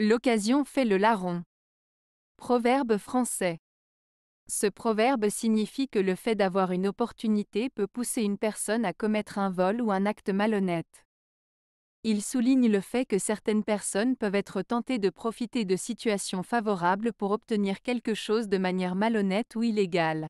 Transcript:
L'occasion fait le larron. Proverbe français. Ce proverbe signifie que le fait d'avoir une opportunité peut pousser une personne à commettre un vol ou un acte malhonnête. Il souligne le fait que certaines personnes peuvent être tentées de profiter de situations favorables pour obtenir quelque chose de manière malhonnête ou illégale.